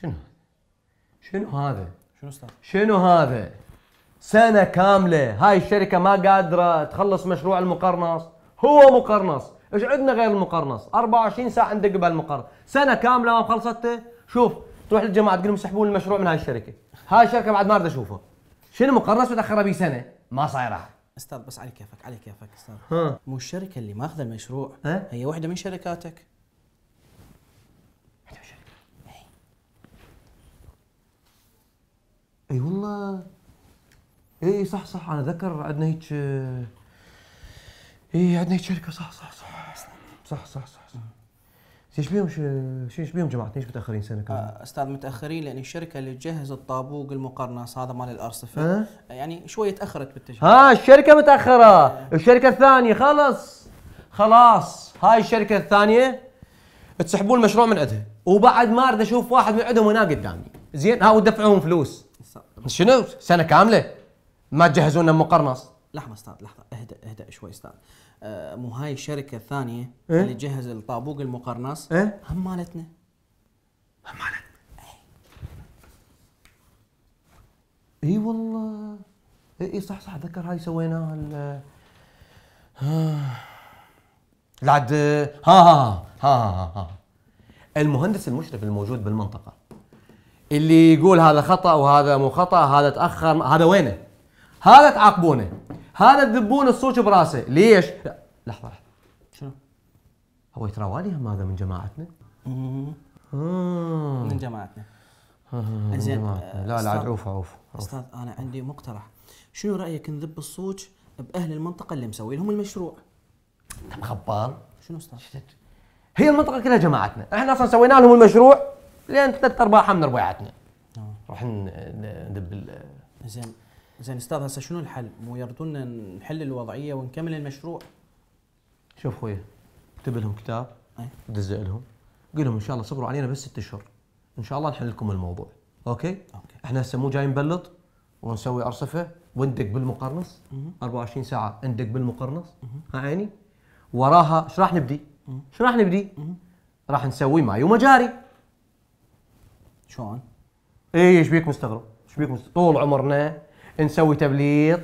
شنو شنو هذا؟ شنو استاذ؟ شنو هذا؟ سنة كاملة هاي الشركة ما قادرة تخلص مشروع المقرنص هو مقرنص ايش عندنا غير المقرنص 24 ساعة عندك بهالمقرنص سنة كاملة ما خلصته شوف تروح للجماعة تقول لهم سحبوا المشروع من هاي الشركة هاي الشركة بعد ما اريد اشوفها شنو مقرنص وتأخرها بي سنة ما صايرة استاذ بس على كيفك على كيفك استاذ ها. مو الشركة اللي ماخذة المشروع ها؟ هي واحدة من شركاتك اي إيه، صح صح انا ذكر عندنا هيك اي عندنا هيك شركه صح صح صح صح صح صح, صح. ايش بيهم ايش بيهم جماعتنا؟ ليش متاخرين سنه كامله؟ آه، استاذ متاخرين لان الشركه اللي تجهز الطابوق المقرنص هذا مال الارصفه أه؟ يعني شويه تاخرت بالتجهيز ها الشركه متاخره، الشركه الثانيه خلص خلاص هاي الشركه الثانيه تسحبون المشروع من عندها وبعد ما اريد اشوف واحد من عندهم هنا قدامي زين ها ودفعهم فلوس شنو سنه كامله ما لنا مقرنص لحظه استاذ لحظه اهدأ اهدأ شوي استاذ آه مو هاي الشركه الثانيه إيه؟ اللي تجهز الطابوق المقرنص إيه؟ هم مالتنا هم مالتنا اي والله اي صح صح ذكر هاي سويناها ال آه. لعد ها ها ها ها, ها. المهندس المشرف الموجود بالمنطقه اللي يقول هذا خطا وهذا مو خطا هذا تاخر هذا وينه؟ هذا تعاقبونه هذا تذبون الصوت براسه ليش؟ لا. لحظه لحظه شنو؟ هو يتراوالي هم هذا من جماعتنا؟ اممم آه. من جماعتنا آه، آه، زين لا لا عاد عوف عوف استاذ انا عندي مقترح شنو رايك نذب الصوج باهل المنطقه اللي مسوي لهم المشروع؟ انت مخبار؟ شنو استاذ؟ شتت. هي المنطقه كلها جماعتنا، احنا اصلا سوينا لهم المشروع لان ثلاث ارباعها من ربيعتنا. راح نذب زين زين استاذ هسه شنو الحل؟ مو يردونا نحل الوضعيه ونكمل المشروع. شوف خويا اكتب لهم كتاب إيه. دز لهم قول لهم ان شاء الله صبروا علينا بس ست اشهر ان شاء الله نحل لكم الموضوع اوكي؟ اوكي احنا هسه مو جايين نبلط ونسوي ارصفه وندق بالمقرنص 24 ساعه ندق بالمقرنص ها عيني وراها ايش راح نبدي؟ ايش راح نبدي؟ راح نسوي ماي ومجاري شلون؟ اي ايش بيك مستغرب؟ ايش بيك مستغرب؟ طول عمرنا نسوي تبليط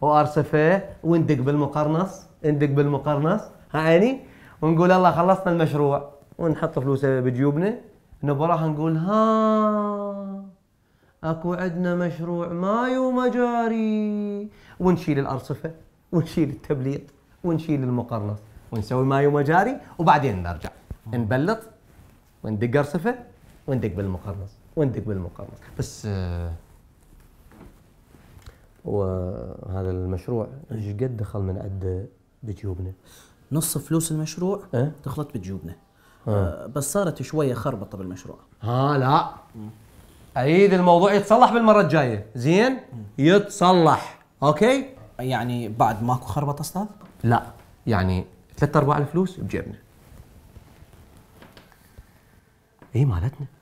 وارصفه وندق بالمقرنص ندق بالمقرنص هاني ونقول الله خلصنا المشروع ونحط فلوسه بجيوبنا نبراها نقول ها اكو عندنا مشروع ماي ومجاري ونشيل الارصفه ونشيل التبليط ونشيل المقرنص ونسوي ماي ومجاري وبعدين نرجع نبلط وندق ارصفه وندق بالمقرنص وندق بالمقرنص بس آه، وهذا المشروع ايش إيه. قد دخل من عد بجيوبنا؟ نص فلوس المشروع إيه. أه؟ دخلت بجيوبنا أه. بس صارت شويه خربطه بالمشروع ها لا عيد الموضوع يتصلح بالمره الجايه زين يتصلح اوكي يعني بعد ماكو خربطه استاذ لا يعني ثلاث ارباع الفلوس بجيبنا اي مالتنا